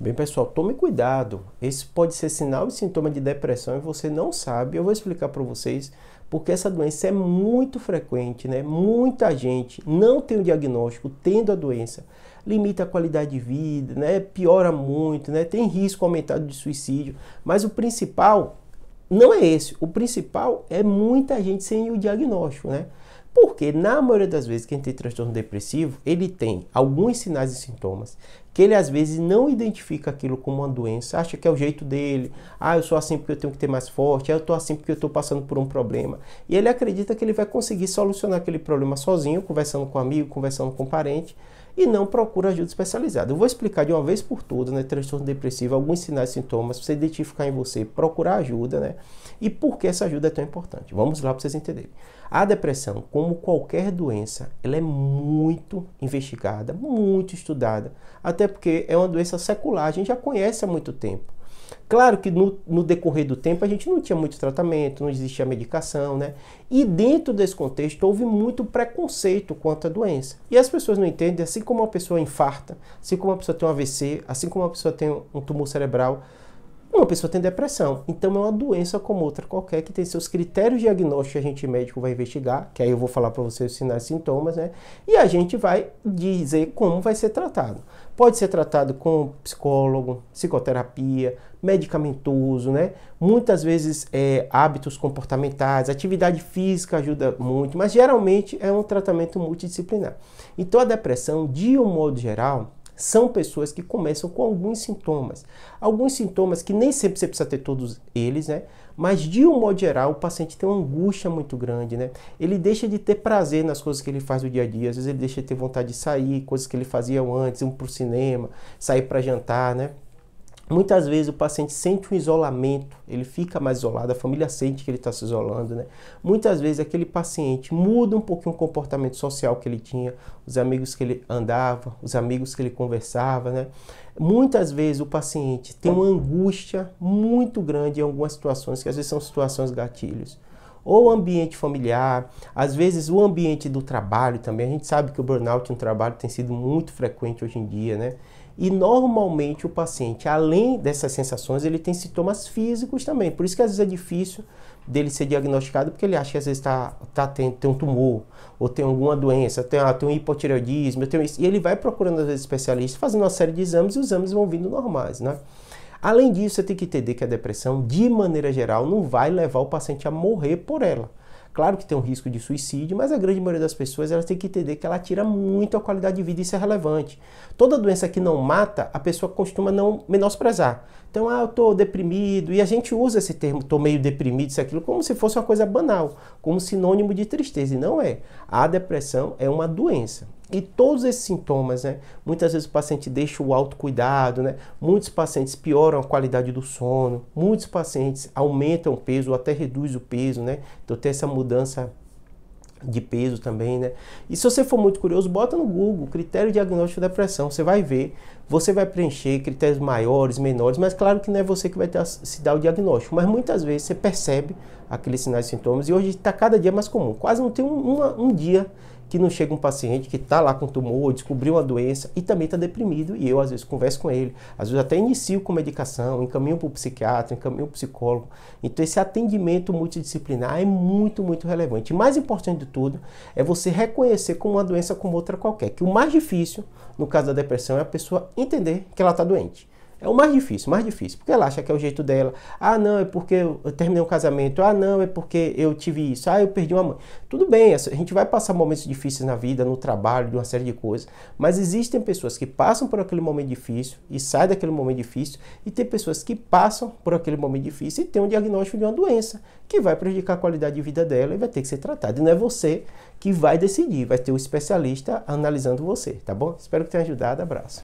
Bem, pessoal, tome cuidado. Esse pode ser sinal e sintoma de depressão e você não sabe. Eu vou explicar para vocês porque essa doença é muito frequente, né? Muita gente não tem o diagnóstico, tendo a doença, limita a qualidade de vida, né? Piora muito, né? Tem risco aumentado de suicídio. Mas o principal não é esse. O principal é muita gente sem o diagnóstico, né? Porque na maioria das vezes quem tem transtorno depressivo, ele tem alguns sinais e sintomas que ele às vezes não identifica aquilo como uma doença, acha que é o jeito dele, ah, eu sou assim porque eu tenho que ter mais forte, ah, eu estou assim porque eu estou passando por um problema. E ele acredita que ele vai conseguir solucionar aquele problema sozinho, conversando com um amigo, conversando com um parente, e não procura ajuda especializada. Eu vou explicar de uma vez por todas, né, transtorno depressivo, alguns sinais e sintomas, para você identificar em você, procurar ajuda, né, e por que essa ajuda é tão importante. Vamos lá para vocês entenderem. A depressão, como qualquer doença, ela é muito investigada, muito estudada, até porque é uma doença secular, a gente já conhece há muito tempo. Claro que no, no, decorrer do tempo a gente não tinha muito tratamento, não existia medicação, né? E dentro desse contexto houve muito preconceito quanto à doença. E as pessoas não entendem, assim como uma pessoa infarta, assim como uma pessoa tem um AVC, assim como uma pessoa tem um tumor cerebral, uma pessoa tem depressão. Então é uma doença como outra qualquer que tem seus critérios diagnósticos que a gente médico vai investigar, que aí eu vou falar para vocês os sinais e sintomas, né? E a gente vai dizer como vai ser tratado. Pode ser tratado com psicólogo, psicoterapia, medicamentoso, né? Muitas vezes é, hábitos comportamentais, atividade física ajuda muito, mas geralmente é um tratamento multidisciplinar. Então a depressão, de um modo geral, são pessoas que começam com alguns sintomas. Alguns sintomas que nem sempre você precisa ter todos eles, né? Mas de um modo geral, o paciente tem uma angústia muito grande, né? Ele deixa de ter prazer nas coisas que ele faz no dia a dia, às vezes ele deixa de ter vontade de sair, coisas que ele fazia antes, ir para o cinema, sair para jantar, né? Muitas vezes o paciente sente um isolamento, ele fica mais isolado, a família sente que ele está se isolando, né? Muitas vezes aquele paciente muda um pouquinho o comportamento social que ele tinha, os amigos que ele andava, os amigos que ele conversava, né? Muitas vezes o paciente tem uma angústia muito grande em algumas situações, que às vezes são situações gatilhos ou o ambiente familiar, às vezes o ambiente do trabalho também. A gente sabe que o burnout no trabalho tem sido muito frequente hoje em dia, né? E normalmente o paciente, além dessas sensações, ele tem sintomas físicos também. Por isso que às vezes é difícil dele ser diagnosticado, porque ele acha que às vezes tá, tá, tem, tem um tumor, ou tem alguma doença, tem, ah, tem um hipotireoidismo, tem isso. E ele vai procurando às vezes especialistas, fazendo uma série de exames e os exames vão vindo normais, né? Além disso, você tem que entender que a depressão, de maneira geral, não vai levar o paciente a morrer por ela. Claro que tem um risco de suicídio, mas a grande maioria das pessoas elas tem que entender que ela tira muito a qualidade de vida, isso é relevante. Toda doença que não mata, a pessoa costuma não menosprezar. Então, ah, eu estou deprimido, e a gente usa esse termo, estou meio deprimido, isso aquilo, como se fosse uma coisa banal, como sinônimo de tristeza, e não é. A depressão é uma doença. E todos esses sintomas, né? Muitas vezes o paciente deixa o autocuidado, né? Muitos pacientes pioram a qualidade do sono, muitos pacientes aumentam o peso ou até reduz o peso, né? Então tem essa mudança de peso também, né? E se você for muito curioso, bota no Google critério diagnóstico de depressão, você vai ver, você vai preencher critérios maiores, menores, mas claro que não é você que vai ter, se dar o diagnóstico, mas muitas vezes você percebe aqueles sinais e sintomas e hoje está cada dia mais comum, quase não tem um, uma, um dia que não chega um paciente que está lá com tumor, descobriu uma doença e também está deprimido e eu às vezes converso com ele, às vezes até inicio com medicação, encaminho para o psiquiatra, encaminho para o psicólogo. Então esse atendimento multidisciplinar é muito, muito relevante. E mais importante de tudo é você reconhecer como uma doença como outra qualquer, que o mais difícil no caso da depressão é a pessoa entender que ela está doente. É o mais difícil, mais difícil, porque ela acha que é o jeito dela. Ah, não, é porque eu terminei um casamento. Ah, não, é porque eu tive isso. Ah, eu perdi uma mãe. Tudo bem, a gente vai passar momentos difíceis na vida, no trabalho, de uma série de coisas, mas existem pessoas que passam por aquele momento difícil e saem daquele momento difícil, e tem pessoas que passam por aquele momento difícil e têm um diagnóstico de uma doença que vai prejudicar a qualidade de vida dela e vai ter que ser tratada. E não é você que vai decidir, vai ter o um especialista analisando você, tá bom? Espero que tenha ajudado. Abraço.